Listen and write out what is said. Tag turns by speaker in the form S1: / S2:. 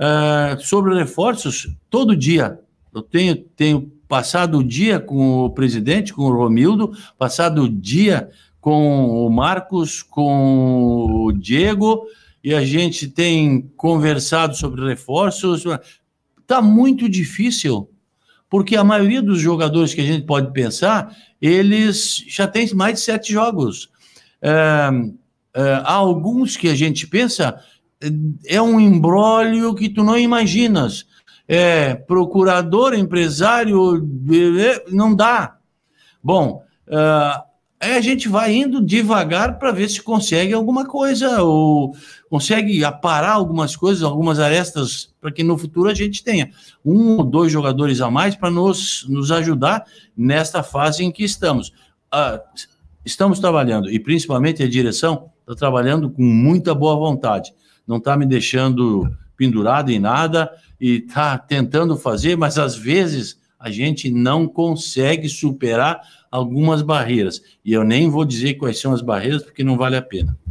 S1: Uh, sobre reforços, todo dia. Eu tenho, tenho passado o dia com o presidente, com o Romildo, passado o dia com o Marcos, com o Diego, e a gente tem conversado sobre reforços. Está muito difícil, porque a maioria dos jogadores que a gente pode pensar, eles já têm mais de sete jogos. Ah, ah, há alguns que a gente pensa é um imbróglio que tu não imaginas. É, procurador, empresário, é, é, não dá. Bom, uh, aí a gente vai indo devagar para ver se consegue alguma coisa, ou consegue aparar algumas coisas, algumas arestas, para que no futuro a gente tenha um ou dois jogadores a mais para nos, nos ajudar nesta fase em que estamos. Uh, estamos trabalhando, e principalmente a direção, está trabalhando com muita boa vontade, não está me deixando pendurado em nada e está tentando fazer, mas às vezes a gente não consegue superar algumas barreiras. E eu nem vou dizer quais são as barreiras, porque não vale a pena.